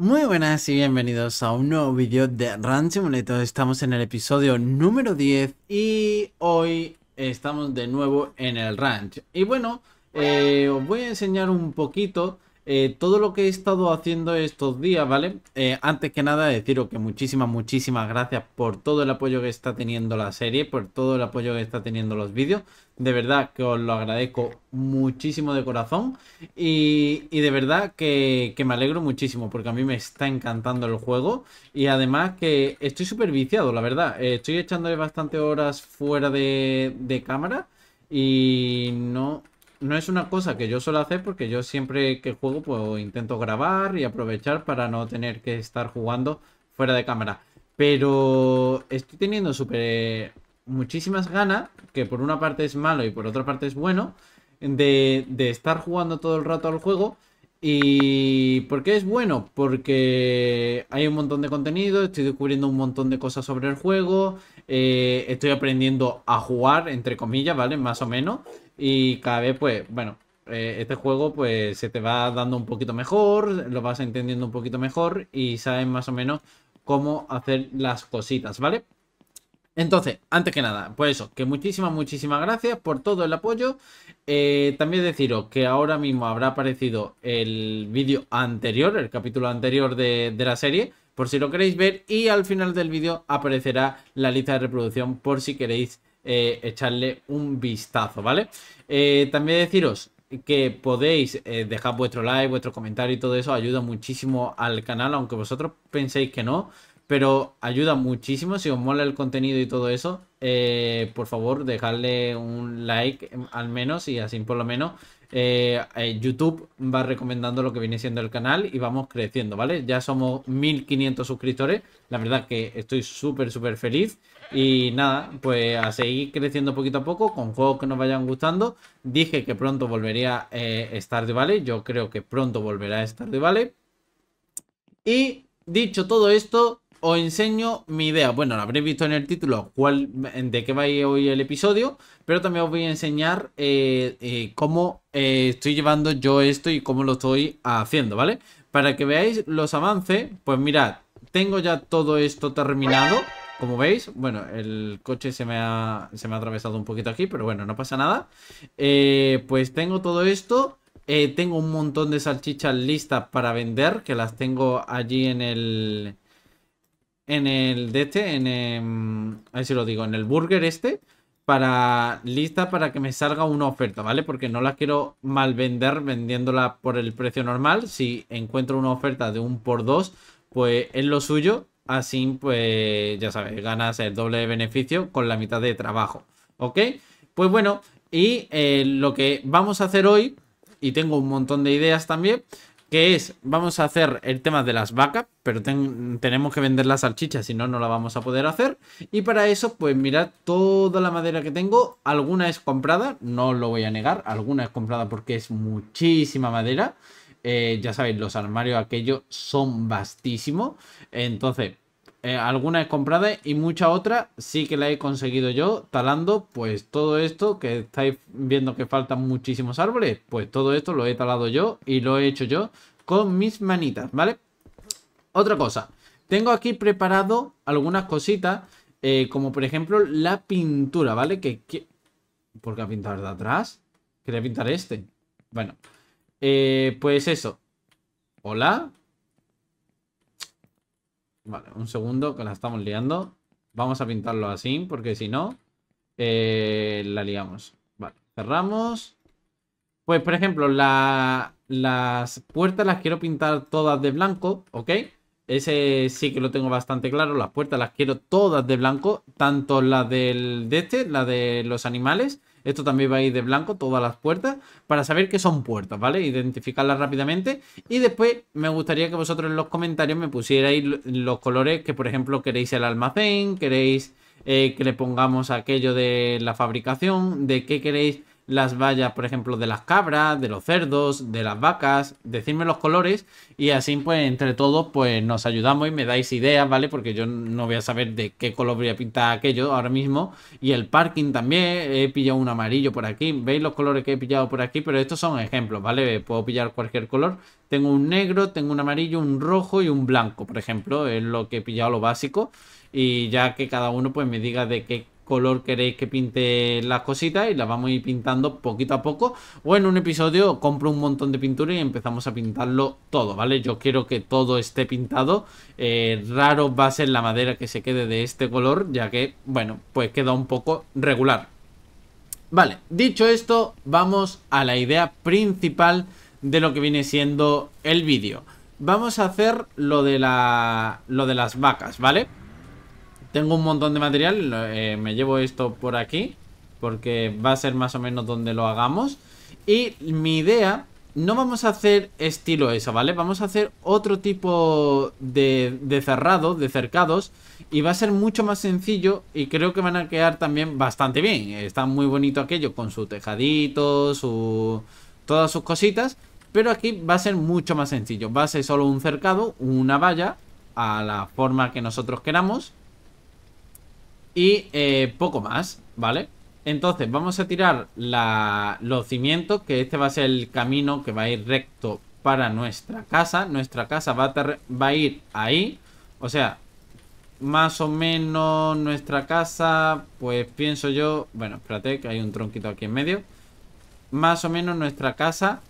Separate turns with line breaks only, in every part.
Muy buenas y bienvenidos a un nuevo vídeo de Rancho Monetos. Estamos en el episodio número 10 y hoy estamos de nuevo en el ranch. Y bueno, eh, os voy a enseñar un poquito eh, todo lo que he estado haciendo estos días, ¿vale? Eh, antes que nada, deciros que muchísimas, muchísimas gracias por todo el apoyo que está teniendo la serie, por todo el apoyo que está teniendo los vídeos. De verdad que os lo agradezco muchísimo de corazón y, de verdad que, me alegro muchísimo porque a mí me está encantando el juego y además que estoy súper viciado, la verdad. Eh, estoy echándole bastante horas fuera de, de cámara y no no es una cosa que yo suelo hacer porque yo siempre que juego pues intento grabar y aprovechar para no tener que estar jugando fuera de cámara. Pero estoy teniendo súper muchísimas ganas, que por una parte es malo y por otra parte es bueno, de, de estar jugando todo el rato al juego ¿Y por qué es bueno? Porque hay un montón de contenido, estoy descubriendo un montón de cosas sobre el juego, eh, estoy aprendiendo a jugar, entre comillas, ¿vale? Más o menos. Y cada vez, pues, bueno, eh, este juego pues se te va dando un poquito mejor, lo vas entendiendo un poquito mejor y sabes más o menos cómo hacer las cositas, ¿vale? Entonces, antes que nada, pues eso, que muchísimas, muchísimas gracias por todo el apoyo. Eh, también deciros que ahora mismo habrá aparecido el vídeo anterior, el capítulo anterior de, la serie, por si lo queréis ver. Y al final del vídeo aparecerá la lista de reproducción por si queréis eh, echarle un vistazo, ¿vale? Eh, también deciros que podéis dejar vuestro like, vuestro comentario y todo eso ayuda muchísimo al canal, aunque vosotros penséis que no, pero ayuda muchísimo. Si os mola el contenido y todo eso, eh, por favor, dejadle un like em, al menos y así por lo menos. Eh, eh, YouTube va recomendando lo que viene siendo el canal y vamos creciendo, ¿vale? Ya somos 1500 suscriptores. La verdad que estoy súper, súper feliz. Y nada, pues a seguir creciendo poquito a poco con juegos que nos vayan gustando. Dije que pronto volvería estar de vale. Yo creo que pronto volverá a de vale. Y dicho todo esto, os enseño mi idea. Bueno, lo habréis visto en el título de qué va a ir hoy el episodio, pero también os voy a enseñar eh, eh, cómo eh, estoy llevando yo esto y cómo lo estoy haciendo, ¿vale? Para que veáis los avances, pues mirad, tengo ya todo esto terminado. Como veis, bueno, el coche se me ha, se me ha atravesado un poquito aquí, pero bueno, no pasa nada. pues tengo todo esto. tengo un montón de salchichas listas para vender, que las tengo allí en el en el de este, en el, em, a ver si lo digo, en el burger este, para lista para que me salga una oferta, ¿vale? Porque no la quiero mal vender vendiéndola por el precio normal. Si encuentro una oferta de un por dos, pues es lo suyo. Así, pues, ya sabes, ganas el doble beneficio con la mitad de trabajo, ¿ok? Pues bueno, y eh, lo que vamos a hacer hoy, y tengo un montón de ideas también, que es, vamos a hacer el tema de las vacas, pero tenemos que vender las salchichas, si no, no la vamos a poder hacer. Y para eso, pues mirad toda la madera que tengo, alguna es comprada, no lo voy a negar, alguna es comprada porque es muchísima madera. Eh, ya sabéis, los armarios aquellos son vastísimos, entonces eh, algunas compradas y muchas otras sí que la he conseguido yo talando pues todo esto que estáis viendo que faltan muchísimos árboles, pues todo esto lo he talado yo y lo he hecho yo con mis manitas, ¿vale? Otra cosa, tengo aquí preparado algunas cositas, eh, como por ejemplo la pintura, ¿vale? Que, que... ¿Por qué ha pintado de atrás? Quería pintar este. Bueno, eh, pues eso. Hola, Vale, un segundo que la estamos liando. Vamos a pintarlo así porque si no, eh, la liamos. Vale, cerramos. Pues, por ejemplo, las puertas las quiero pintar todas de blanco, ¿ok? Ese sí que lo tengo bastante claro. Las puertas las quiero todas de blanco. Tanto la del, de este, la de los animales, esto también va a ir de blanco, todas las puertas, para saber que son puertas, ¿vale? Identificarlas rápidamente. Y después me gustaría que vosotros en los comentarios me pusierais los colores que, por ejemplo, queréis el almacén, queréis eh, que le pongamos aquello de la fabricación, de qué queréis las vallas, por ejemplo, de las cabras, de los cerdos, de las vacas, Decidme los colores y así pues entre todos pues nos ayudamos y me dais ideas, ¿vale? Porque yo no voy a saber de qué color voy a pintar aquello ahora mismo y el parking también, he pillado un amarillo por aquí, veis los colores que he pillado por aquí, pero estos son ejemplos, ¿vale? Puedo pillar cualquier color, tengo un negro, tengo un amarillo, un rojo y un blanco, por ejemplo, es lo que he pillado lo básico y ya que cada uno pues me diga de qué color queréis que pinte las cositas y las vamos a ir pintando poquito a poco. O en un episodio compro un montón de pintura y empezamos a pintarlo todo, ¿vale? Yo quiero que todo esté pintado. Eh, raro va a ser la madera que se quede de este color, ya que, bueno, pues queda un poco regular. Vale, dicho esto, vamos a la idea principal de lo que viene siendo el vídeo. Vamos a hacer lo de, lo de las vacas, ¿vale? vale tengo un montón de material, eh, me llevo esto por aquí, porque va a ser más o menos donde lo hagamos. Y mi idea, no vamos a hacer estilo eso, ¿vale? Vamos a hacer otro tipo de, de cerrado, de cercados, y va a ser mucho más sencillo y creo que van a quedar también bastante bien. Está muy bonito aquello con su tejadito, su... todas sus cositas. Pero aquí va a ser mucho más sencillo. Va a ser solo un cercado, una valla, a la forma que nosotros queramos. Y eh, poco más, ¿vale? Entonces vamos a tirar la, los cimientos, que este va a ser el camino que va a ir recto para nuestra casa. Nuestra casa va a, va a ir ahí. O sea, más o menos nuestra casa, pues pienso yo... Bueno, espérate, que hay un tronquito aquí en medio. Más o menos nuestra casa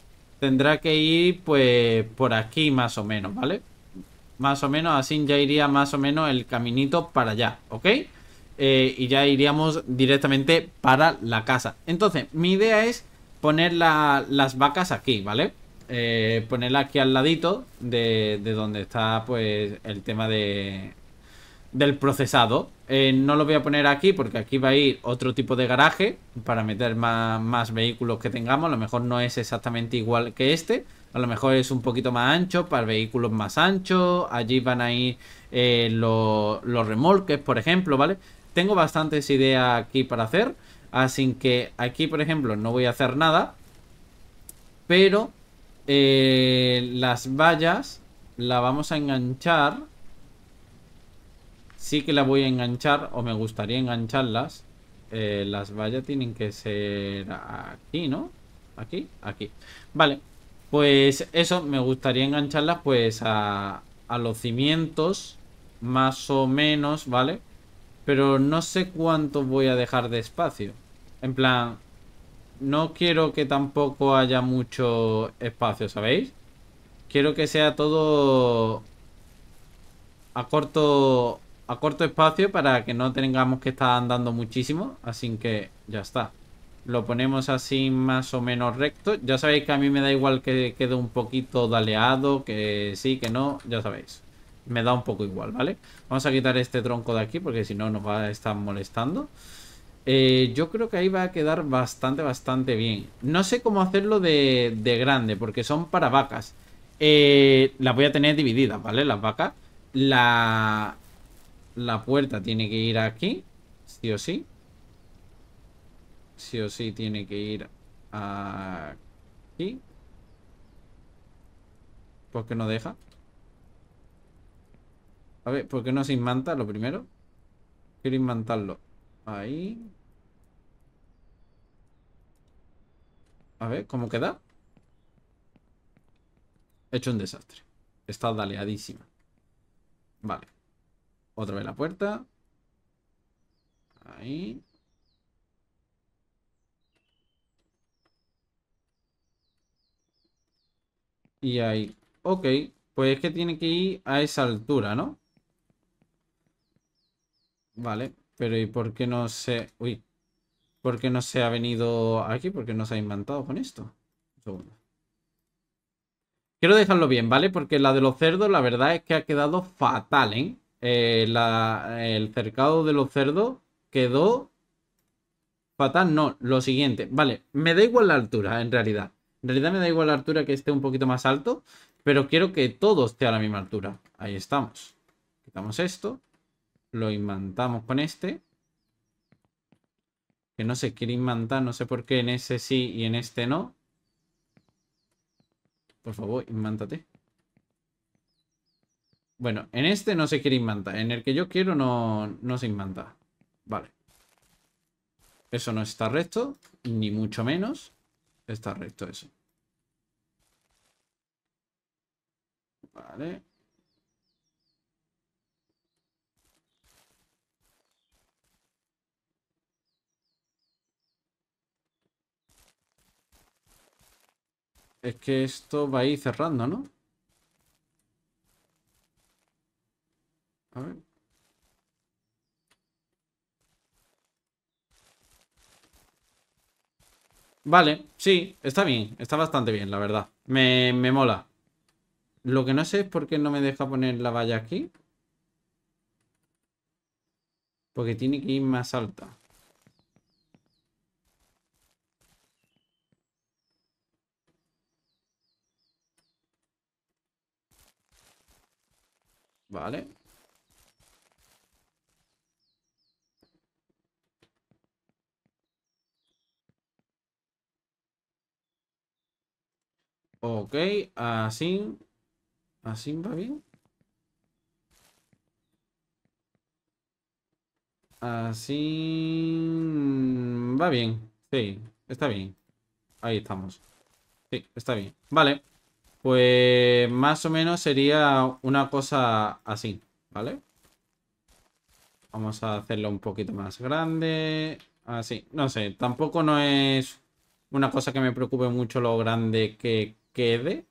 tendrá que ir, pues, por aquí más o menos, ¿vale? Más o menos, así ya iría más o menos el caminito para allá, ¿ok? Eh, y ya iríamos directamente para la casa. Entonces, mi idea es poner las vacas aquí, ¿vale? Eh, ponerla aquí al ladito de, donde está pues el tema del procesado. Eh, no lo voy a poner aquí porque aquí va a ir otro tipo de garaje para meter más, vehículos que tengamos. A lo mejor no es exactamente igual que este. A lo mejor es un poquito más ancho para vehículos más anchos. Allí van a ir eh, los remolques, por ejemplo, ¿vale? tengo bastantes ideas aquí para hacer. Así que aquí, por ejemplo, no voy a hacer nada. Pero eh, las vallas la vamos a enganchar. Sí que la voy a enganchar, o me gustaría engancharlas. Eh, las vallas tienen que ser aquí, ¿no? Aquí, aquí. Vale, pues eso, me gustaría engancharlas pues a, a los cimientos, más o menos, ¿vale? Pero no sé cuánto voy a dejar de espacio. En plan, no quiero que tampoco haya mucho espacio, ¿sabéis? Quiero que sea todo a corto a corto espacio para que no tengamos que estar andando muchísimo, así que ya está. Lo ponemos así más o menos recto. Ya sabéis que a mí me da igual que quede un poquito daleado, que sí, que no, ya sabéis me da un poco igual, ¿vale? Vamos a quitar este tronco de aquí porque si no nos va a estar molestando. Eh, yo creo que ahí va a quedar bastante, bastante bien. No sé cómo hacerlo de, grande porque son para vacas. Eh, las voy a tener divididas, ¿vale? Las vacas. La, la puerta tiene que ir aquí, sí o sí. Sí o sí tiene que ir aquí. ¿Por pues qué no deja? A ver, ¿por qué no se inmanta lo primero? Quiero inmantarlo. Ahí. A ver, ¿cómo queda? hecho un desastre. Está daleadísima. Vale. Otra vez la puerta. Ahí. Y ahí. Ok, pues es que tiene que ir a esa altura, ¿no? Vale, pero ¿y por qué no se... Uy, ¿por qué no se ha venido aquí? ¿Por qué no se ha inventado con esto? Quiero dejarlo bien, ¿vale? Porque la de los cerdos, la verdad es que ha quedado fatal, ¿eh? eh el cercado de los cerdos quedó fatal. No, lo siguiente. Vale, me da igual la altura, en realidad. En realidad me da igual la altura que esté un poquito más alto, pero quiero que todo esté a la misma altura. Ahí estamos. Quitamos esto. Lo imantamos con este. Que no se quiere imantar, no sé por qué en ese sí y en este no. Por favor, imántate Bueno, en este no se quiere imantar En el que yo quiero no, no se imanta Vale. Eso no está recto, ni mucho menos está recto eso. Vale. Es que esto va a ir cerrando, ¿no? A ver. Vale, sí, está bien, está bastante bien, la verdad. Me, me mola. Lo que no sé es por qué no me deja poner la valla aquí. Porque tiene que ir más alta. Vale. Ok, así. Así va bien. Así va bien. Sí, está bien. Ahí estamos. Sí, está bien. Vale. Pues más o menos sería una cosa así, ¿vale? Vamos a hacerlo un poquito más grande. Así, no sé, tampoco no es una cosa que me preocupe mucho lo grande que quede.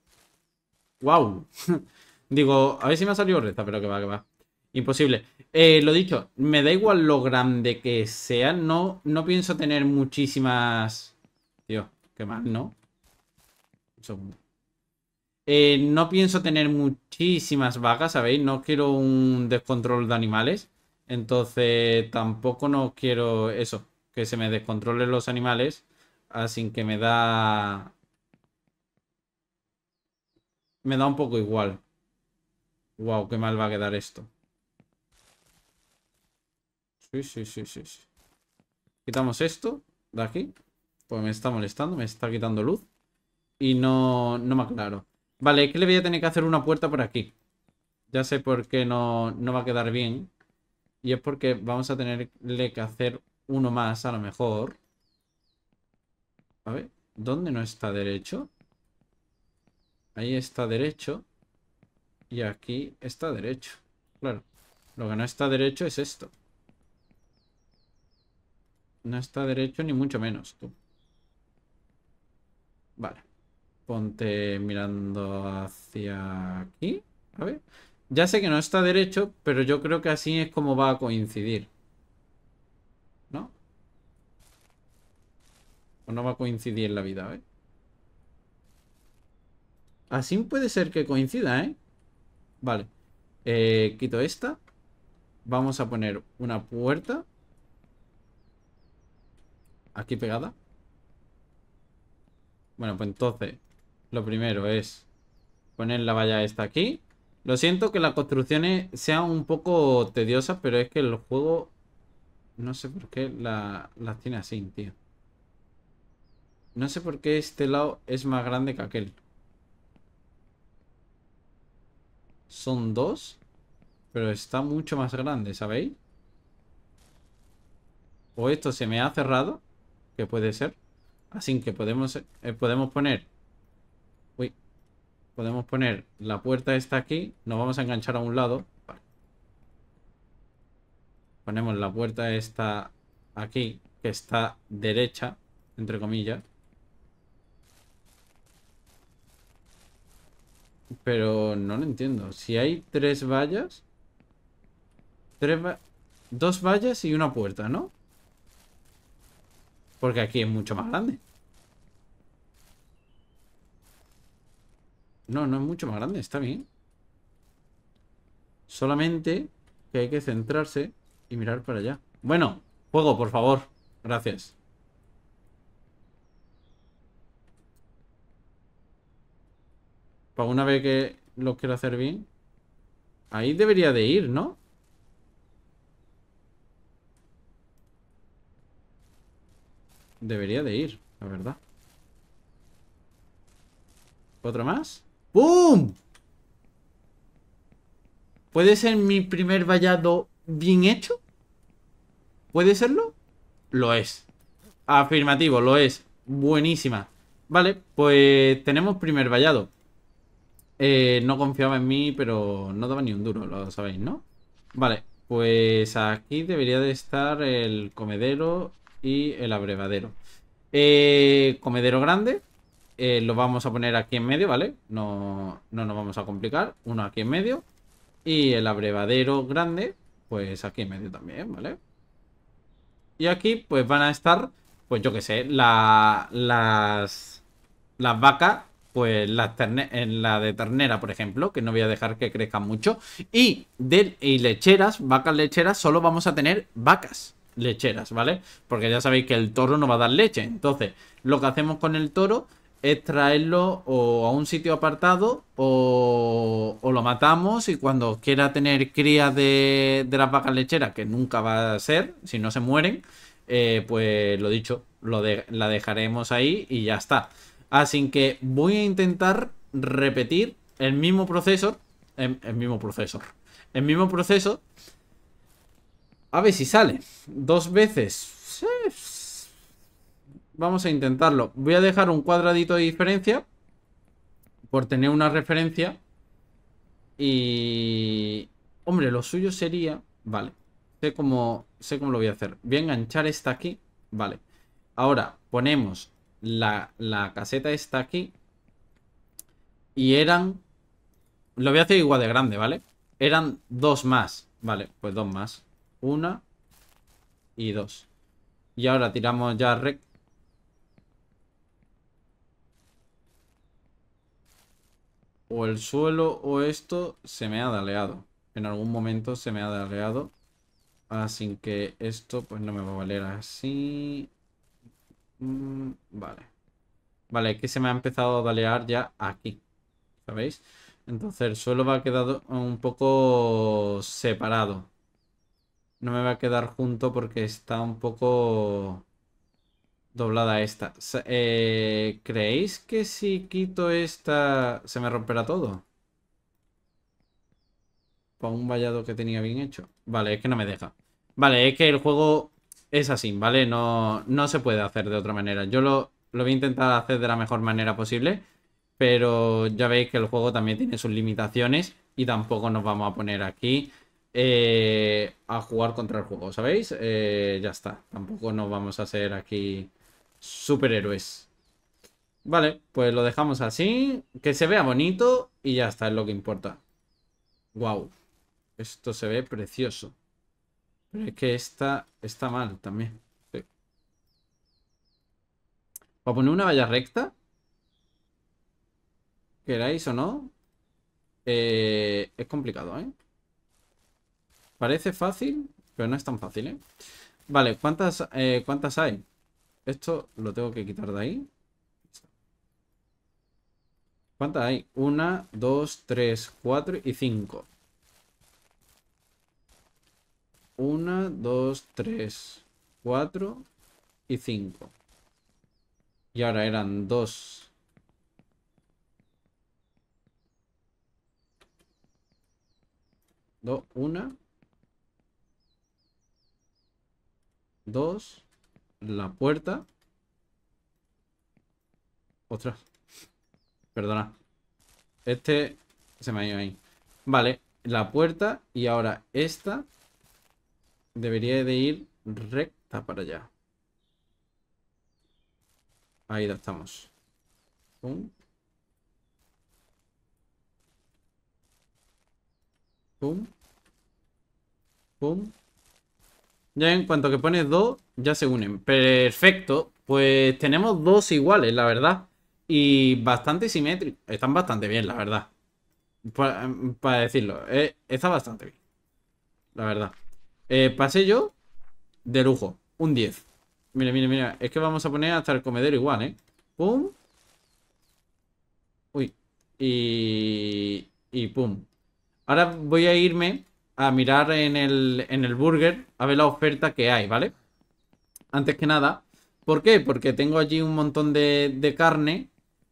¡Wow! Digo, a ver si me ha salido recta, pero que va, que va. Imposible. Eh, lo dicho, me da igual lo grande que sea. No, no pienso tener muchísimas... Dios, qué mal, ¿no? Eh, no pienso tener muchísimas vagas, ¿sabéis? No quiero un descontrol de animales. Entonces tampoco no quiero eso, que se me descontrolen los animales. Así que me da... Me da un poco igual. Wow, qué mal va a quedar esto. Sí, sí, sí, sí, Quitamos esto de aquí. Pues me está molestando, me está quitando luz. Y no me aclaro. Vale, es que le voy a tener que hacer una puerta por aquí. Ya sé por qué no, va a quedar bien. Y es porque vamos a tenerle que hacer uno más, a lo mejor. A ver, ¿dónde no está derecho? Ahí está derecho. Y aquí está derecho. Claro. Lo que no está derecho es esto. No está derecho ni mucho menos, tú. Vale. Ponte mirando hacia aquí. A ver. Ya sé que no está derecho, pero yo creo que así es como va a coincidir. ¿No? O no va a coincidir en la vida, ¿eh? Así puede ser que coincida, ¿eh? Vale. Eh, quito esta. Vamos a poner una puerta. Aquí pegada. Bueno, pues entonces lo primero es poner la valla esta aquí. Lo siento que las construcciones sean un poco tediosas, pero es que el juego... No sé por qué la, las tiene así, tío. No sé por qué este lado es más grande que aquel. Son dos, pero está mucho más grande, ¿sabéis? O esto se me ha cerrado, que puede ser. Así que podemos, eh, podemos poner Podemos poner la puerta esta aquí. Nos vamos a enganchar a un lado. Ponemos la puerta esta aquí, que está derecha, entre comillas. Pero no lo entiendo. Si hay tres vallas... Tres dos vallas y una puerta, ¿no? Porque aquí es mucho más grande. No, no es mucho más grande, está bien. Solamente que hay que centrarse y mirar para allá. Bueno, juego, por favor. Gracias. Para una vez que lo quiero hacer bien. Ahí debería de ir, ¿no? Debería de ir, la verdad. ¿Otra más? ¡Bum! ¿Puede ser mi primer vallado bien hecho? ¿Puede serlo? Lo es. Afirmativo, lo es. Buenísima. Vale, pues tenemos primer vallado. Eh, no confiaba en mí, pero no daba ni un duro, lo sabéis, ¿no? Vale, pues aquí debería de estar el comedero y el abrevadero. Eh, comedero grande, eh, lo vamos a poner aquí en medio, ¿vale? No, nos vamos a complicar. Uno aquí en medio. Y el abrevadero grande, pues aquí en medio también, ¿vale? Y aquí, pues van a estar, pues yo qué sé, las, las vacas, pues en la de ternera, por ejemplo, que no voy a dejar que crezcan mucho. Y, de, y lecheras, vacas lecheras, solo vamos a tener vacas lecheras, ¿vale? Porque ya sabéis que el toro no va a dar leche. Entonces, lo que hacemos con el toro es traerlo o a un sitio apartado o, lo matamos y cuando quiera tener cría de, las vacas lecheras, que nunca va a ser, si no se mueren, eh, pues lo dicho, lo la dejaremos ahí y ya está. Así que voy a intentar repetir el mismo proceso, el, em, el mismo proceso, el mismo proceso, a ver si sale. Dos veces. Vamos a intentarlo. Voy a dejar un cuadradito de diferencia. Por tener una referencia. Y... Hombre, lo suyo sería... Vale. Sé cómo, sé cómo lo voy a hacer. Voy a enganchar esta aquí. Vale. Ahora ponemos la, la caseta esta aquí. Y eran... Lo voy a hacer igual de grande, ¿vale? Eran dos más. Vale, pues dos más. Una y dos. Y ahora tiramos ya recto. o el suelo o esto se me ha daleado. En algún momento se me ha daleado. Así ah, que esto pues no me va a valer así. Mm, vale. Vale, que se me ha empezado a dalear ya aquí. ¿Sabéis? Entonces el suelo va a quedar un poco separado. No me va a quedar junto porque está un poco doblada esta. Eh, ¿Creéis que si quito esta se me romperá todo? Con un vallado que tenía bien hecho. Vale, es que no me deja. Vale, es que el juego es así, ¿vale? No, no se puede hacer de otra manera. Yo lo, lo voy a intentar hacer de la mejor manera posible. Pero ya veis que el juego también tiene sus limitaciones. Y tampoco nos vamos a poner aquí eh, a jugar contra el juego, ¿sabéis? Eh, ya está. Tampoco nos vamos a hacer aquí superhéroes. Vale, pues lo dejamos así. Que se vea bonito y ya está, es lo que importa. Wow, esto se ve precioso. Pero es que esta está mal también. ¿Para poner una valla recta? ¿Queráis o no? Eh, es complicado, ¿eh? Parece fácil, pero no es tan fácil, ¿eh? Vale, ¿cuántas, eh, vale cuántas cuántas hay? Esto lo tengo que quitar de ahí. ¿Cuántas hay? Una, dos, tres, cuatro y cinco. Una, dos, tres, cuatro y cinco. Y ahora eran dos. Dos, una. Dos la puerta. otra Perdona. Este se me ha ido ahí. Vale, la puerta y ahora esta debería de ir recta para allá. Ahí la estamos. Pum. Pum. Pum. Ya en cuanto que pones dos, ya se unen. Perfecto. Pues tenemos dos iguales, la verdad. Y bastante simétricos. Están bastante bien, la verdad. Para, decirlo. Eh, está bastante bien. La verdad. Eh, pasé yo de lujo. Un 10. Mira, mira, mira. Es que vamos a poner hasta el comedero igual, ¿eh? Pum. Uy. Y... Y pum. Ahora voy a irme a mirar en el burger a ver la oferta que hay, ¿vale? antes que nada. ¿Por qué? Porque tengo allí un montón de, carne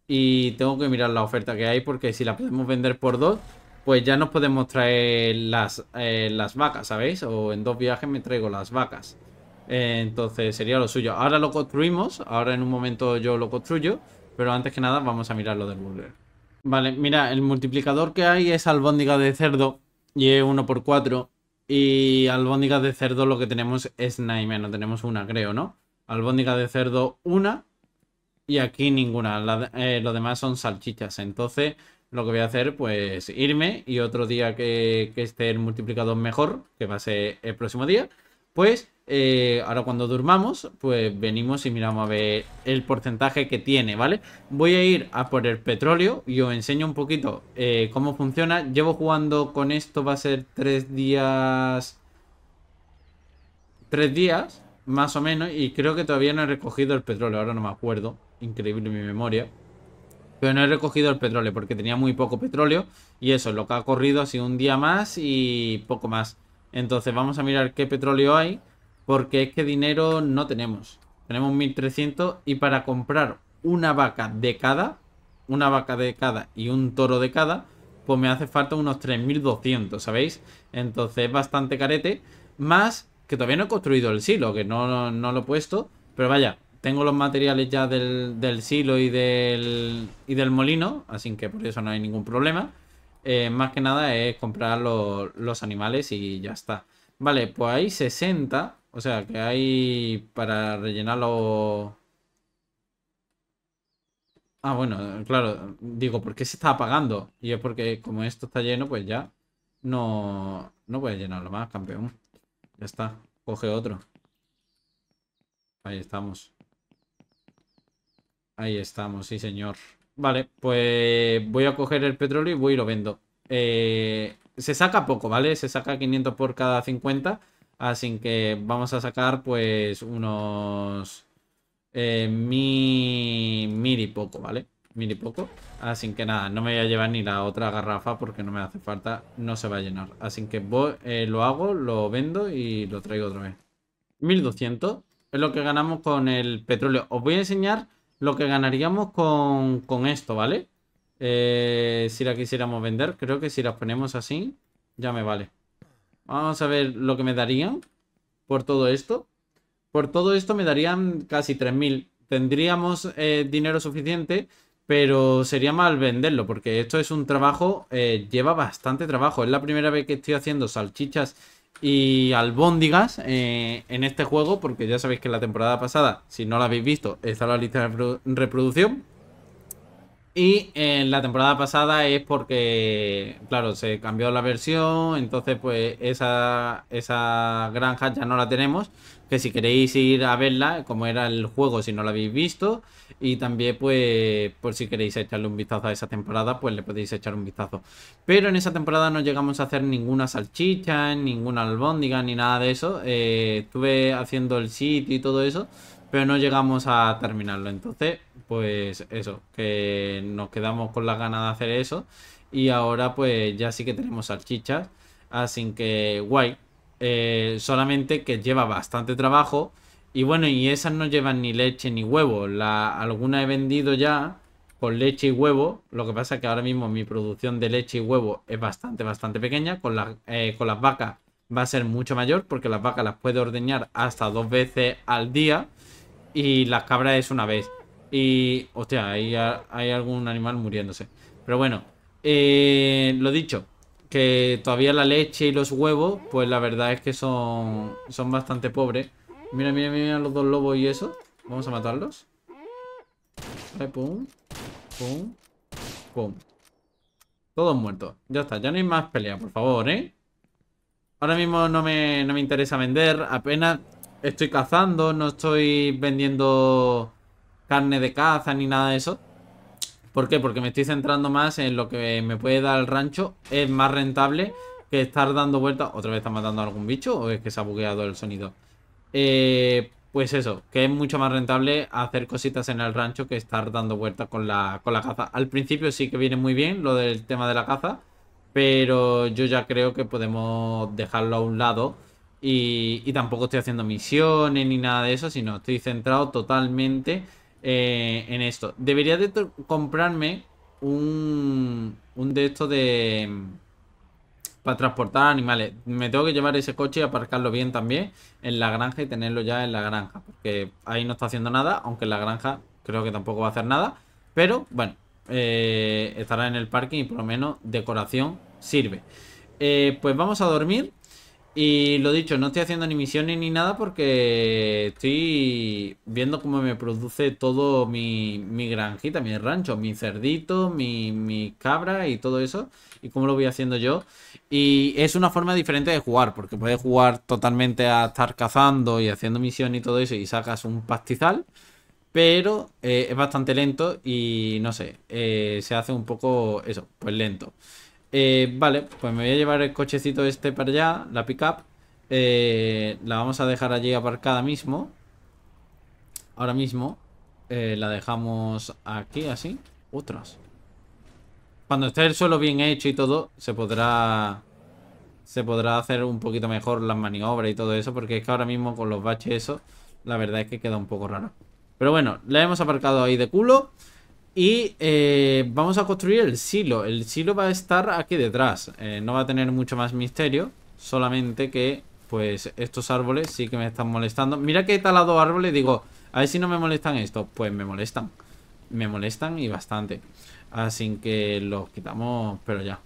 y tengo que mirar la oferta que hay porque si la podemos vender por dos, pues ya nos podemos traer las, eh, las vacas, ¿sabéis? O en dos viajes me traigo las vacas. Eh, entonces sería lo suyo. Ahora lo construimos, ahora en un momento yo lo construyo, pero antes que nada vamos a mirar lo del burger. Vale, mira, el multiplicador que hay es albóndiga de cerdo y es 1 por 4 y albóndigas de cerdo lo que tenemos es naime, no Tenemos una, creo, ¿no? albónica de cerdo, una. Y aquí ninguna. Eh, lo demás son salchichas. Entonces, lo que voy a hacer, pues irme. Y otro día que, que esté el multiplicador mejor, que va a ser el próximo día, pues eh, ahora cuando durmamos, pues venimos y miramos a ver el porcentaje que tiene, ¿vale? Voy a ir a por el petróleo y os enseño un poquito eh, cómo funciona. Llevo jugando con esto, va a ser tres días... Tres días, más o menos, y creo que todavía no he recogido el petróleo, ahora no me acuerdo. Increíble mi memoria. Pero no he recogido el petróleo porque tenía muy poco petróleo y eso, es lo que ha corrido así un día más y poco más. Entonces vamos a mirar qué petróleo hay. Porque es que dinero no tenemos. Tenemos 1300 y para comprar una vaca de cada, una vaca de cada y un toro de cada, pues me hace falta unos 3200, ¿sabéis? Entonces es bastante carete. Más que todavía no he construido el silo, que no, no, lo he puesto. Pero vaya, tengo los materiales ya del, silo y del, y del molino, así que por eso no hay ningún problema. Eh, más que nada es comprar los animales y ya está. Vale, pues hay 60. O sea, que hay para rellenarlo... Ah, bueno, claro, digo, ¿por qué se está apagando? Y es porque como esto está lleno, pues ya no, no a llenarlo más, campeón. Ya está, coge otro. Ahí estamos. Ahí estamos, sí señor. Vale, pues voy a coger el petróleo y voy y lo vendo. Eh, se saca poco, ¿vale? Se saca 500 por cada 50 Así que vamos a sacar pues unos eh, mi, mil y poco, ¿vale? Mil y poco. Así que nada, no me voy a llevar ni la otra garrafa porque no me hace falta, no se va a llenar. Así que voy, eh, lo hago, lo vendo y lo traigo otra vez. 1200 es lo que ganamos con el petróleo. Os voy a enseñar lo que ganaríamos con, con esto, ¿vale? Eh, si la quisiéramos vender, creo que si la ponemos así, ya me vale. Vamos a ver lo que me darían por todo esto. Por todo esto me darían casi 3.000. Tendríamos eh, dinero suficiente, pero sería mal venderlo, porque esto es un trabajo, eh, lleva bastante trabajo. Es la primera vez que estoy haciendo salchichas y albóndigas eh, en este juego, porque ya sabéis que la temporada pasada, si no la habéis visto, está la lista de reproducción. Y en la temporada pasada es porque, claro, se cambió la versión, entonces pues esa, esa granja ya no la tenemos, que si queréis ir a verla, como era el juego si no la habéis visto, y también pues por si queréis echarle un vistazo a esa temporada, pues le podéis echar un vistazo. Pero en esa temporada no llegamos a hacer ninguna salchicha, ninguna albóndiga, ni nada de eso. Eh, estuve haciendo el sitio y todo eso, pero no llegamos a terminarlo, entonces pues eso, que nos quedamos con las ganas de hacer eso. Y ahora pues ya sí que tenemos salchichas. Así que guay. Eh, solamente que lleva bastante trabajo. Y bueno, y esas no llevan ni leche ni huevo. La, alguna he vendido ya con leche y huevo. Lo que pasa es que ahora mismo mi producción de leche y huevo es bastante, bastante pequeña. Con, la, eh, con las vacas va a ser mucho mayor porque las vacas las puede ordeñar hasta dos veces al día y las cabras es una vez. Y, hostia, ahí hay algún animal muriéndose. Pero bueno, eh, lo dicho, que todavía la leche y los huevos, pues la verdad es que son, son bastante pobres. Mira, mira, mira los dos lobos y eso. Vamos a matarlos. pum, pum, Todos muertos. Ya está, ya no hay más pelea, por favor, ¿eh? Ahora mismo no me, no me interesa vender. Apenas estoy cazando, no estoy vendiendo carne de caza ni nada de eso. ¿Por qué? Porque me estoy centrando más en lo que me puede dar el rancho. Es más rentable que estar dando vueltas. ¿Otra vez está matando a algún bicho o es que se ha bugueado el sonido? Eh, pues eso, que es mucho más rentable hacer cositas en el rancho que estar dando vueltas con la, caza. Al principio sí que viene muy bien lo del tema de la caza, pero yo ya creo que podemos dejarlo a un lado. Y, y tampoco estoy haciendo misiones ni nada de eso, sino estoy centrado totalmente eh, en esto. Debería de comprarme un, un de estos de... Mm, para transportar animales. Me tengo que llevar ese coche y aparcarlo bien también en la granja y tenerlo ya en la granja. Porque ahí no está haciendo nada, aunque en la granja creo que tampoco va a hacer nada. Pero bueno, eh, estará en el parking y por lo menos decoración sirve. Eh, pues vamos a dormir y lo dicho, no estoy haciendo ni misiones ni nada porque estoy viendo cómo me produce todo mi, granjita, mi rancho, mi cerdito, mi, cabra y todo eso. Y cómo lo voy haciendo yo. Y es una forma diferente de jugar porque puedes jugar totalmente a estar cazando y haciendo misiones y todo eso y sacas un pastizal. Pero eh, es bastante lento y no sé, eh, se hace un poco eso, pues lento. Eh, vale, pues me voy a llevar el cochecito este para allá, la pickup. Eh, la vamos a dejar allí aparcada mismo. Ahora mismo. Eh, la dejamos aquí, así. Otras. Cuando esté el suelo bien hecho y todo, se podrá... Se podrá hacer un poquito mejor las maniobras y todo eso, porque es que ahora mismo con los baches eso, la verdad es que queda un poco raro. Pero bueno, la hemos aparcado ahí de culo. Y eh, vamos a construir el silo. El silo va a estar aquí detrás. Eh, no va a tener mucho más misterio. Solamente que, pues, estos árboles sí que me están molestando. Mira que he talado árboles. Digo, a ver si no me molestan estos. Pues me molestan. Me molestan y bastante. Así que los quitamos, pero ya.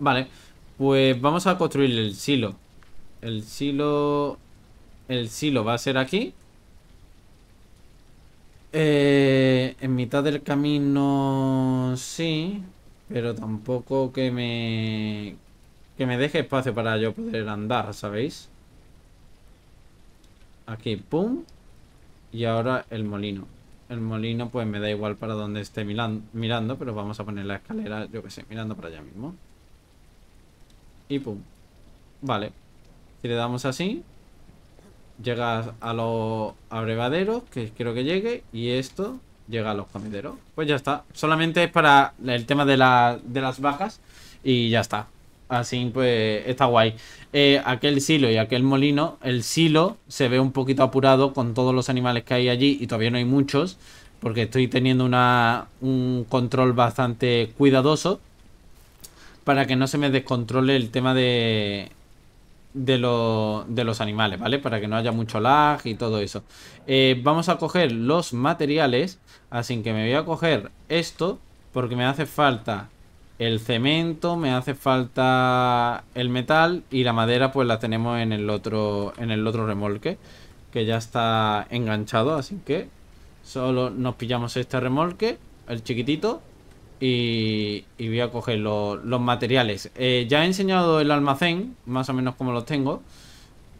Vale. Pues vamos a construir el silo. El silo... El silo va a ser aquí. Eh, en mitad del camino sí, pero tampoco que me que me deje espacio para yo poder andar, ¿sabéis? Aquí, pum. Y ahora el molino. El molino pues me da igual para donde esté mirando, pero vamos a poner la escalera, yo que sé, mirando para allá mismo. Y pum. Vale. Si le damos así, Llega a los abrevaderos, que quiero que llegue, y esto llega a los comideros. Pues ya está. Solamente es para el tema de, las bajas y ya está. Así pues está guay. Eh, aquel silo y aquel molino, el silo se ve un poquito apurado con todos los animales que hay allí y todavía no hay muchos porque estoy teniendo un control bastante cuidadoso para que no se me descontrole el tema de, de, de, los animales, ¿vale? Para que no haya mucho lag y todo eso. Eh, vamos a coger los materiales, así que me voy a coger esto, porque me hace falta el cemento, me hace falta el metal y la madera pues la tenemos en el otro, en el otro remolque, que ya está enganchado, así que solo nos pillamos este remolque, el chiquitito, y, voy a coger los materiales. Eh, ya he enseñado el almacén, más o menos como los tengo,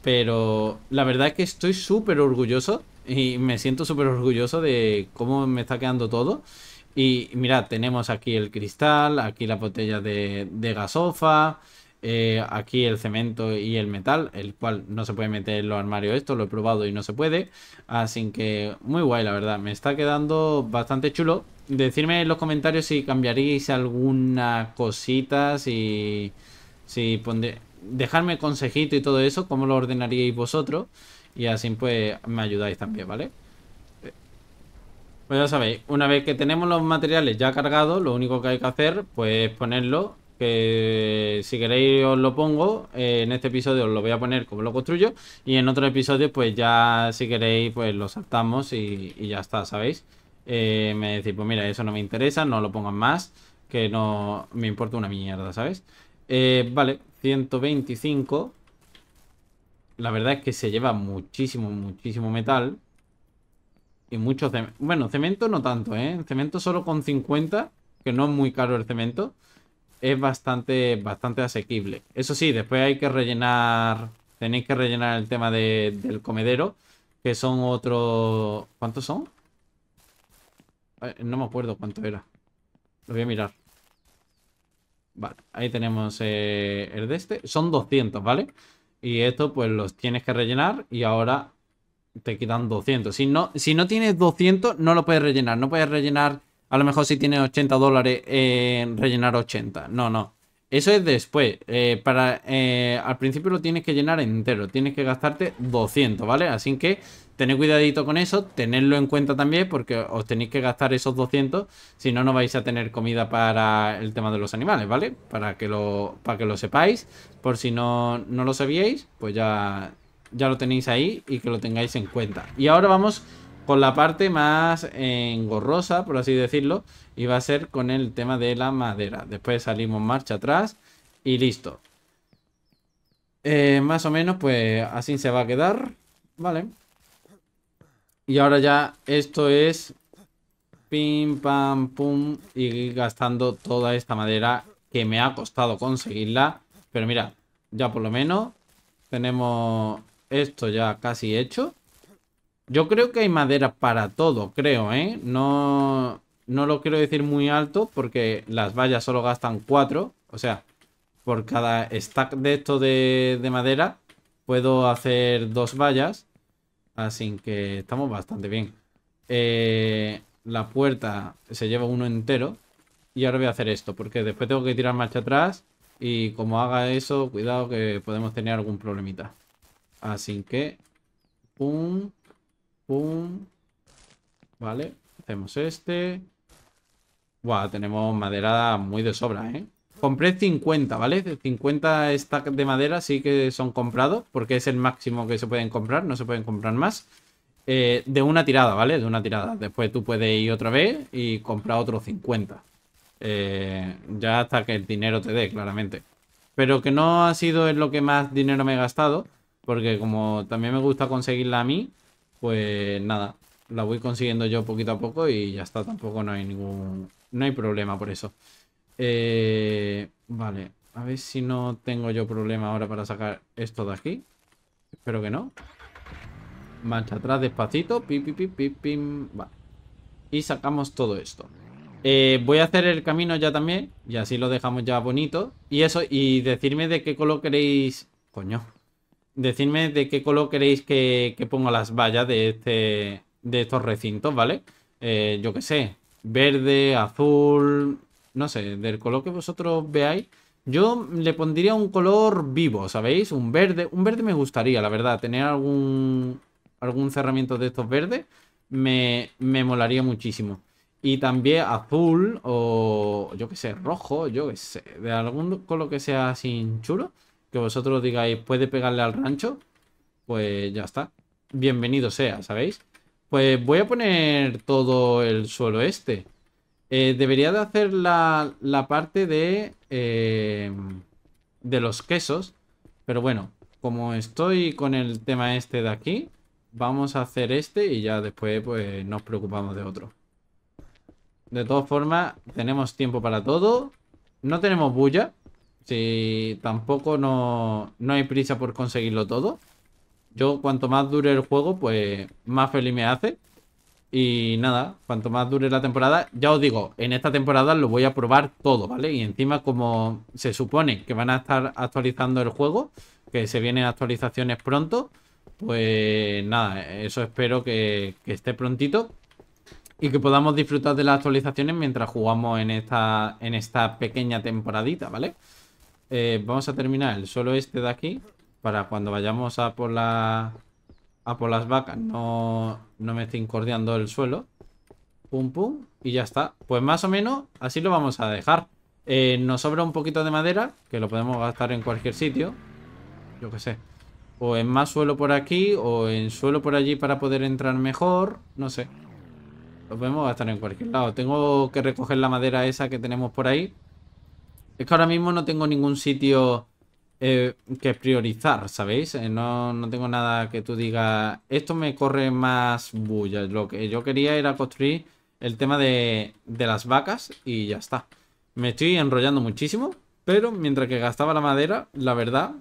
pero la verdad es que estoy súper orgulloso y me siento súper orgulloso de cómo me está quedando todo. Y mirad, tenemos aquí el cristal, aquí la botella de, de gasofa, eh, aquí el cemento y el metal, el cual no se puede meter en los armarios esto, lo he probado y no se puede, así que muy guay la verdad, me está quedando bastante chulo. Decidme en los comentarios si cambiaríais alguna cosita, si, si dejarme consejito y todo eso, cómo lo ordenaríais vosotros y así pues me ayudáis también, ¿vale? Pues ya sabéis, una vez que tenemos los materiales ya cargados, lo único que hay que hacer pues ponerlo que si queréis os lo pongo, eh, en este episodio os lo voy a poner como lo construyo y en otro episodio pues ya si queréis pues lo saltamos y, ya está, ¿sabéis? Eh, me decís, pues mira, eso no me interesa, no lo pongan más, que no me importa una mierda, ¿sabes? Eh, vale, 125. La verdad es que se lleva muchísimo, muchísimo metal. Y mucho cemento. Bueno, cemento no tanto, ¿eh? Cemento solo con 50, que no es muy caro el cemento es bastante, bastante asequible. Eso sí, después hay que rellenar, tenéis que rellenar el tema del comedero, que son otros... ¿Cuántos son? Eh, no me acuerdo cuánto era. Lo voy a mirar. Vale, ahí tenemos eh, el de este. Son 200, ¿vale? Y esto pues los tienes que rellenar y ahora te quitan 200. Si no, si no tienes 200, no lo puedes rellenar. No puedes rellenar a lo mejor si tienes 80 dólares, eh, rellenar 80. No, no. Eso es después. Eh, para, eh, al principio lo tienes que llenar entero. Tienes que gastarte 200, ¿vale? Así que tened cuidadito con eso. Tenedlo en cuenta también porque os tenéis que gastar esos 200. Si no, no vais a tener comida para el tema de los animales, ¿vale? Para que lo, para que lo sepáis. Por si no, no lo sabíais, pues ya, ya lo tenéis ahí y que lo tengáis en cuenta. Y ahora vamos la parte más engorrosa, por así decirlo, va a ser con el tema de la madera. Después salimos marcha atrás y listo. Eh, más o menos, pues así se va a quedar. Vale. Y ahora ya esto es pim, pam, pum, y gastando toda esta madera que me ha costado conseguirla. Pero mira, ya por lo menos tenemos esto ya casi hecho. Yo creo que hay madera para todo, creo, ¿eh? No, lo quiero decir muy alto porque las vallas solo gastan cuatro. O sea, por cada stack de esto de, madera puedo hacer dos vallas. Así que estamos bastante bien. Eh, la puerta se lleva uno entero. Y ahora voy a hacer esto, porque después tengo que tirar marcha atrás. Y como haga eso, cuidado que podemos tener algún problemita. Así que... Pum. Vale. Hacemos este. Buah, tenemos madera muy de sobra, ¿eh? Compré 50, ¿vale? 50 stacks de madera sí que son comprados, porque es el máximo que se pueden comprar, no se pueden comprar más. Eh, de una tirada, ¿vale? De una tirada. Después tú puedes ir otra vez y comprar otros 50. Eh, ya hasta que el dinero te dé, claramente. Pero que no ha sido lo que más dinero me he gastado, porque como también me gusta conseguirla a mí, pues nada, la voy consiguiendo yo poquito a poco y ya está, tampoco no hay ningún no hay problema por eso. Eh, vale, a ver si no tengo yo problema ahora para sacar esto de aquí. Espero que no. Mancha atrás despacito, pim, pim, pim, pim, pim. Vale. Y sacamos todo esto. Eh, voy a hacer el camino ya también y así lo dejamos ya bonito. Y eso, y decirme de qué color queréis... Coño, decidme de qué color queréis que, ponga las vallas de, este, de estos recintos, ¿vale? Eh, yo qué sé, verde, azul, no sé, del color que vosotros veáis. Yo le pondría un color vivo, ¿sabéis? Un verde, un verde me gustaría, la verdad, tener algún, algún cerramiento de estos verdes me, me molaría muchísimo. Y también azul o yo qué sé, rojo, yo qué sé, de algún color que sea sin chulo que vosotros digáis, puede pegarle al rancho, pues ya está. Bienvenido sea, ¿sabéis? Pues voy a poner todo el suelo este. Eh, debería de hacer la, parte de, eh, de los quesos. Pero bueno, como estoy con el tema este de aquí, vamos a hacer este y ya después pues nos preocupamos de otro. De todas formas, tenemos tiempo para todo. No tenemos bulla, si este, tampoco no, hay prisa por conseguirlo todo. Yo cuanto más dure el juego, pues más feliz me hace. Y nada, cuanto más dure la temporada, ya os digo, en esta temporada lo voy a probar todo, ¿vale? Y encima como se supone que van a estar actualizando el juego, que se vienen actualizaciones pronto, pues nada, eso espero que, esté prontito y que podamos disfrutar de las actualizaciones mientras jugamos en esta, en esta pequeña temporadita, ¿vale? vale eh, vamos a terminar el suelo este de aquí para cuando vayamos a por la a por las vacas no, no me esté incordiando el suelo. Pum, pum, y ya está. Pues más o menos así lo vamos a dejar. Eh, nos sobra un poquito de madera, que lo podemos gastar en cualquier sitio. Yo qué sé. O en más suelo por aquí, o en suelo por allí para poder entrar mejor. No sé. Lo podemos gastar en cualquier lado. Tengo que recoger la madera esa que tenemos por ahí. Es que ahora mismo no tengo ningún sitio eh, que priorizar, ¿sabéis? Eh, no, tengo nada que tú digas, esto me corre más bulla. Lo que yo quería era construir el tema de, las vacas y ya está. Me estoy enrollando muchísimo, pero mientras que gastaba la madera, la verdad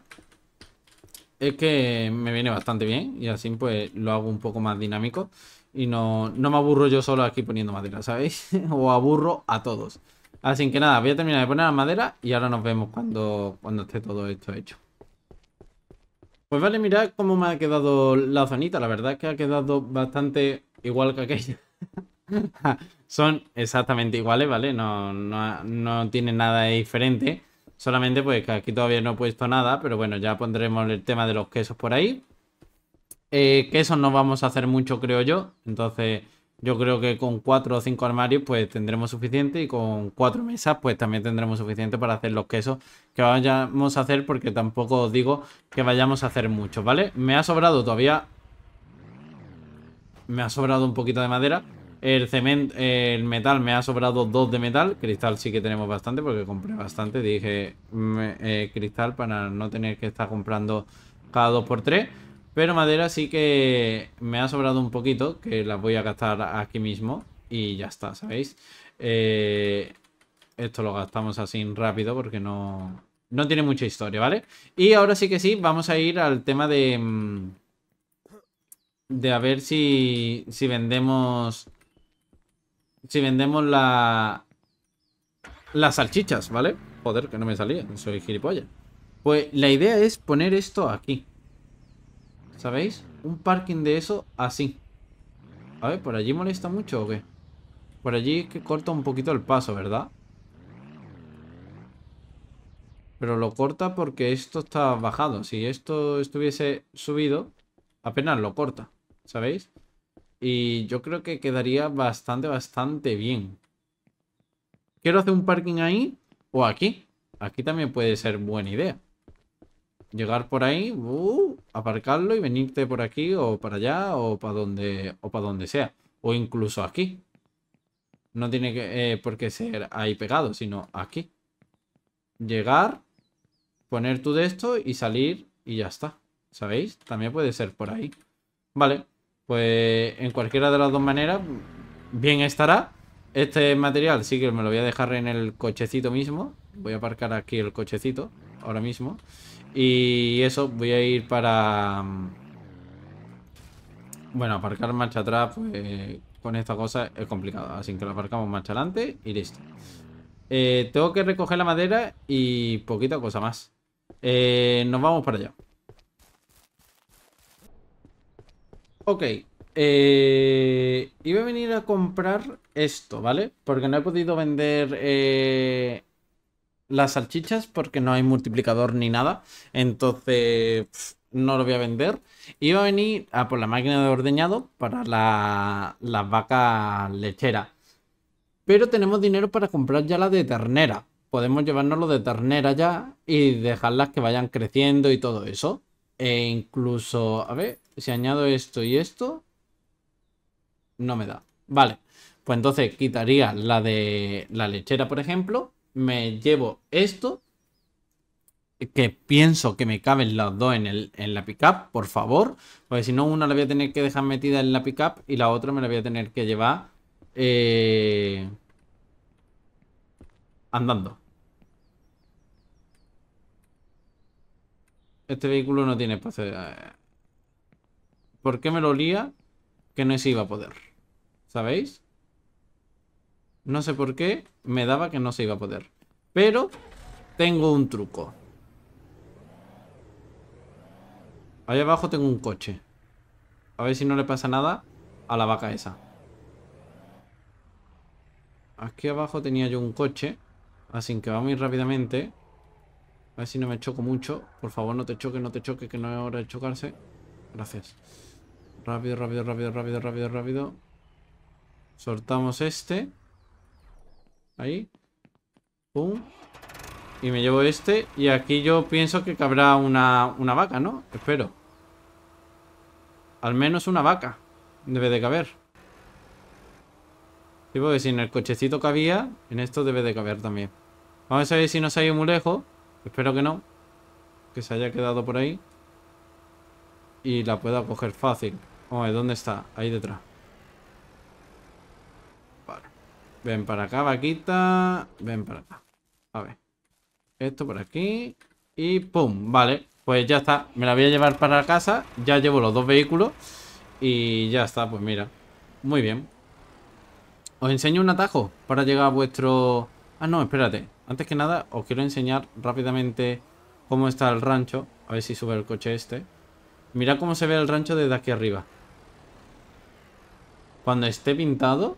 es que me viene bastante bien y así pues lo hago un poco más dinámico y no, no me aburro yo solo aquí poniendo madera, ¿sabéis? o aburro a todos. Así que nada, voy a terminar de poner la madera y ahora nos vemos cuando, cuando esté todo esto hecho. Pues vale, mirad cómo me ha quedado la zonita. La verdad es que ha quedado bastante igual que aquella. Son exactamente iguales, ¿vale? No, no, tienen nada diferente. Solamente pues que aquí todavía no he puesto nada, pero bueno, ya pondremos el tema de los quesos por ahí. Eh, quesos no vamos a hacer mucho, creo yo. Entonces... Yo creo que con cuatro o cinco armarios pues tendremos suficiente y con cuatro mesas pues también tendremos suficiente para hacer los quesos que vayamos a hacer porque tampoco os digo que vayamos a hacer muchos, ¿vale? Me ha sobrado todavía... Me ha sobrado un poquito de madera. El cemento, el metal, me ha sobrado dos de metal. Cristal sí que tenemos bastante porque compré bastante. Dije mm, eh, cristal para no tener que estar comprando cada dos por tres. Pero madera sí que me ha sobrado un poquito, que las voy a gastar aquí mismo. Y ya está, ¿sabéis? Eh, esto lo gastamos así rápido porque no, no tiene mucha historia, ¿vale? Y ahora sí que sí, vamos a ir al tema de... Mm, de a ver si, si vendemos... Si vendemos la... Las salchichas, ¿vale? Joder, que no me salía, soy gilipollas. Pues la idea es poner esto aquí. ¿Sabéis? Un parking de eso así. A ver, ¿por allí molesta mucho o qué? Por allí es que corta un poquito el paso, ¿verdad? Pero lo corta porque esto está bajado. Si esto estuviese subido, apenas lo corta, ¿sabéis? Y yo creo que quedaría bastante, bastante bien. Quiero hacer un parking ahí o aquí. Aquí también puede ser buena idea. Llegar por ahí, uh, aparcarlo y venirte por aquí o para allá o para donde, o para donde sea. O incluso aquí. No tiene que, eh, por qué ser ahí pegado, sino aquí. Llegar, poner tú de esto y salir y ya está. ¿Sabéis? También puede ser por ahí. Vale, pues en cualquiera de las dos maneras, bien estará. Este material sí que me lo voy a dejar en el cochecito mismo. Voy a aparcar aquí el cochecito ahora mismo. Y eso, voy a ir para... Mm, bueno, aparcar marcha atrás, pues, con esta cosa es complicado. Así que lo aparcamos marcha adelante y listo. Eh, tengo que recoger la madera y poquita cosa más. Eh, nos vamos para allá. Ok. Eh, iba a venir a comprar esto, ¿vale? Porque no he podido vender las salchichas porque no hay multiplicador ni nada. Entonces, no lo voy a vender. Y a venir a por la máquina de ordeñado para la, las vacas Pero tenemos dinero para comprar ya la de ternera. Podemos llevárnoslo de ternera ya y dejarlas que vayan creciendo y todo eso. E incluso, a ver, si añado esto y esto, no me da. Vale, pues entonces quitaría la de la lechera, por ejemplo, me llevo esto, que pienso que me caben las dos en, el, en la pickup, por favor, porque si no, una la voy a tener que dejar metida en la pickup y la otra me la voy a tener que llevar eh, andando. Este vehículo no tiene espacio. Eh, ¿Por qué me lo olía? Que no se iba a poder. ¿Sabéis? No sé por qué, me daba que no se iba a poder. Pero tengo un truco. Ahí abajo tengo un coche. A ver si no le pasa nada a la vaca esa. Aquí abajo tenía yo un coche. Así que vamos a rápidamente. A ver si no me choco mucho. Por favor, no te choque, no te choque, que no es hora de chocarse. Gracias. Rápido, rápido, rápido, rápido, rápido, rápido. Soltamos este. Ahí. Pum. Y me llevo este. Y aquí yo pienso que cabrá una, vaca, ¿no? Espero. Al menos una vaca. Debe de caber. Y porque si en el cochecito cabía, en esto debe de caber también. Vamos a ver si no se ha ido muy lejos. Espero que no. Que se haya quedado por ahí. Y la pueda coger fácil. Vamos a ver, ¿dónde está? Ahí detrás. Ven para acá, vaquita. Ven para acá. A ver. Esto por aquí. Y ¡pum! Vale. Pues ya está. Me la voy a llevar para casa. Ya llevo los dos vehículos. Y ya está. Pues mira. Muy bien. Os enseño un atajo para llegar a vuestro... Ah, no, espérate. Antes que nada, os quiero enseñar rápidamente cómo está el rancho. A ver si sube el coche este. Mira cómo se ve el rancho desde aquí arriba. Cuando esté pintado,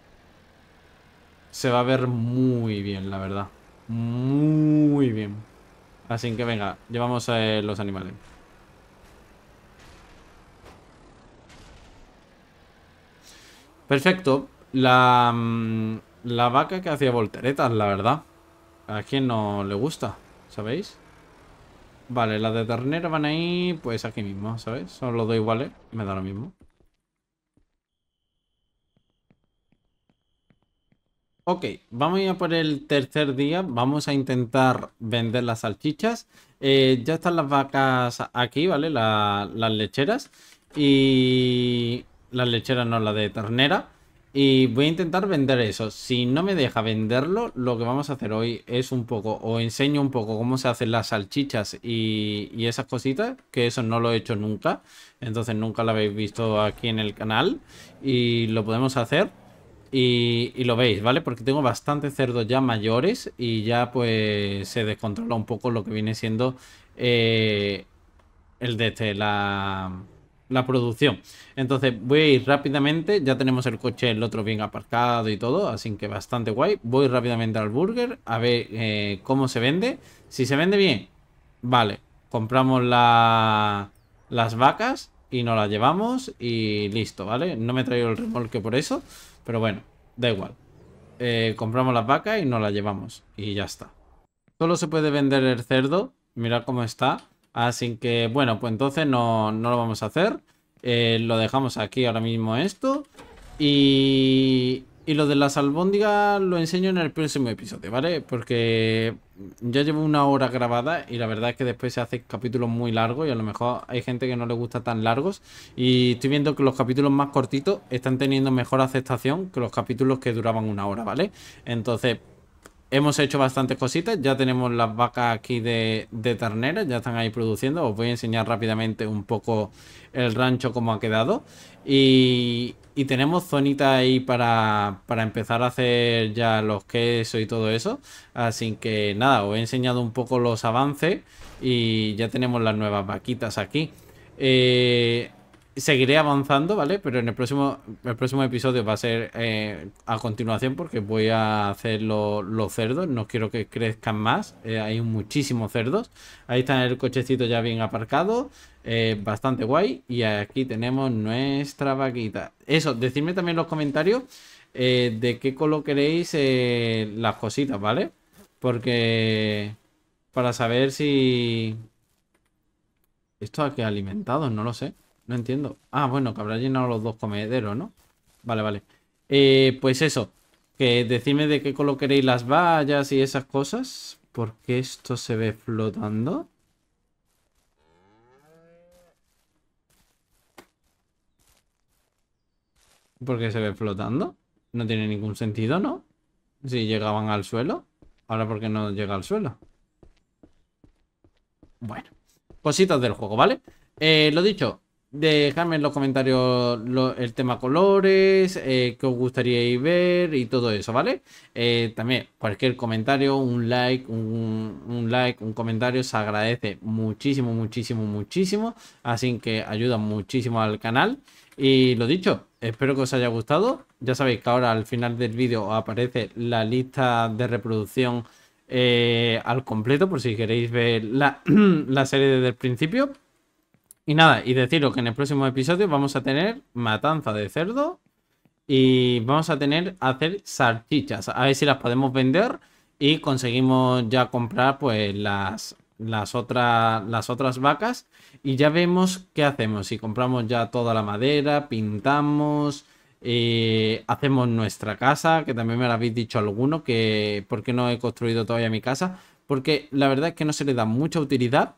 se va a ver muy bien, la verdad. Muy bien. Así que venga, llevamos a eh, los animales. Perfecto. La, mm, la vaca que hacía volteretas, la verdad. A quien no le gusta, ¿sabéis? Vale, las de ternera van ahí, pues aquí mismo, ¿sabes? Son los dos iguales, ¿eh? me da lo mismo. Ok, vamos a por el tercer día. Vamos a intentar vender las salchichas. Eh, ya están las vacas aquí, ¿vale? las lecheras. Y las lecheras no, la de ternera. Y voy a intentar vender eso. Si no me deja venderlo, lo que vamos a hacer hoy es un poco, o enseño un poco cómo se hacen las salchichas y, y esas cositas, que eso no lo he hecho nunca. Entonces nunca lo habéis visto aquí en el canal. Y lo podemos hacer y, lo veis, ¿vale? Porque tengo bastantes cerdos ya mayores y ya pues se descontrola un poco lo que viene siendo eh, el de este, la, la producción. Entonces voy a ir rápidamente, ya tenemos el coche, el otro bien aparcado y todo, así que bastante guay. Voy rápidamente al burger a ver eh, cómo se vende. Si se vende bien, vale, compramos las vacas y nos las llevamos y listo, ¿vale? No me he traído el remolque por eso. Pero bueno, da igual. Eh, compramos la vaca y nos la llevamos. Y ya está. Solo se puede vender el cerdo. Mira cómo está. Así que, bueno, pues entonces no, lo vamos a hacer. Eh, lo dejamos aquí ahora mismo esto. Y, y lo de las albóndigas lo enseño en el próximo episodio, ¿vale? Porque ya llevo una hora grabada y la verdad es que después se hacen capítulos muy largos y a lo mejor hay gente que no le gusta tan largos. Y estoy viendo que los capítulos más cortitos están teniendo mejor aceptación que los capítulos que duraban una hora, ¿vale? Entonces, Hemos hecho bastantes cositas, ya tenemos las vacas aquí de, de ya están ahí produciendo. Os voy a enseñar rápidamente un poco el rancho como ha quedado. Y, y tenemos zonita ahí para, para, empezar a hacer ya los quesos y todo eso. Así que nada, os he enseñado un poco los avances y ya tenemos las nuevas vaquitas aquí. Eh, seguiré avanzando, ¿vale? Pero en el próximo, el próximo episodio va a ser eh, a continuación porque voy a hacer los cerdos. No quiero que crezcan más. Eh, hay muchísimos cerdos. Ahí está el cochecito ya bien aparcado. Eh, bastante guay. Y aquí tenemos nuestra vaquita. Eso, decidme también en los comentarios de qué color queréis las cositas, ¿vale? Porque para saber si... Esto aquí alimentado, no lo sé. No entiendo. Ah, bueno, que habrá llenado los dos comederos, ¿no? Vale, vale. Eh, pues eso. Que decidme de qué coloqueréis las vallas y esas cosas. Porque esto se ve flotando. ¿Por qué se ve flotando. No tiene ningún sentido, ¿no? Si llegaban al suelo. Ahora, ¿por qué no llega al suelo? Bueno. Cositas del juego, ¿vale? Eh, lo dicho, Dejadme en los comentarios el tema colores, eh, que os gustaría ver y todo eso, ¿vale? Eh, también cualquier comentario, un like, un, like, un comentario se agradece muchísimo, muchísimo, muchísimo. Así que ayuda muchísimo al canal. Y lo dicho, espero que os haya gustado. Ya sabéis que ahora al final del vídeo aparece la lista de reproducción eh, al completo por si queréis ver la, la serie desde el principio. Y nada, y deciros que en el próximo episodio vamos a tener matanza de cerdo y vamos a tener hacer salchichas. A ver si las podemos vender y conseguimos ya comprar pues las, las, otras las otras vacas y ya vemos qué hacemos. Si compramos ya toda la madera, pintamos, eh, hacemos nuestra casa, que también me lo habéis dicho alguno, que por qué no he construido todavía mi casa, porque la verdad es que no se le da mucha utilidad.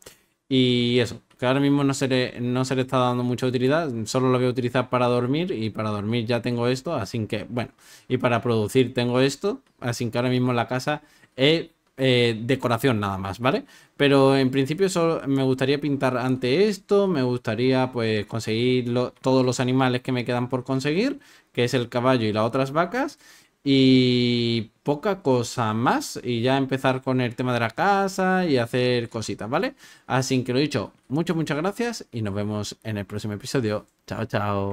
Y eso, que ahora mismo no se, le, no se le está dando mucha utilidad, solo lo voy a utilizar para dormir y para dormir ya tengo esto, así que, bueno, y para producir tengo esto, así que ahora mismo la casa es eh, decoración nada más, ¿vale? Pero en principio solo me gustaría pintar ante esto, me gustaría pues conseguir todos los animales que me quedan por conseguir, que es el caballo y las otras vacas, y poca cosa más y ya empezar con el tema de la casa y hacer cositas, ¿vale? Así que lo dicho, muchas, muchas gracias y nos vemos en el próximo episodio. Chao, chao.